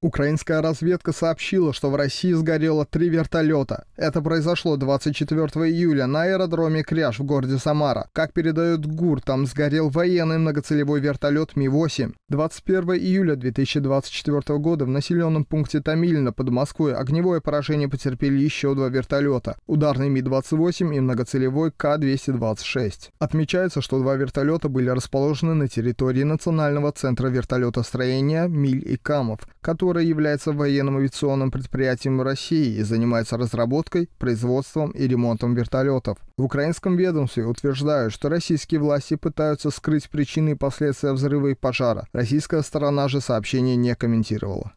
Украинская разведка сообщила, что в России сгорело три вертолета. Это произошло 24 июля на аэродроме Кряж в городе Самара. Как передают ГУР, там сгорел военный многоцелевой вертолет Ми-8. 21 июля 2024 года в населенном пункте Тамильна под Москвой огневое поражение потерпели еще два вертолета – ударный Ми-28 и многоцелевой К-226. Отмечается, что два вертолета были расположены на территории Национального центра вертолетостроения «Миль и Камов», который которая является военным авиационным предприятием России и занимается разработкой, производством и ремонтом вертолетов. В украинском ведомстве утверждают, что российские власти пытаются скрыть причины и последствия взрыва и пожара. Российская сторона же сообщение не комментировала.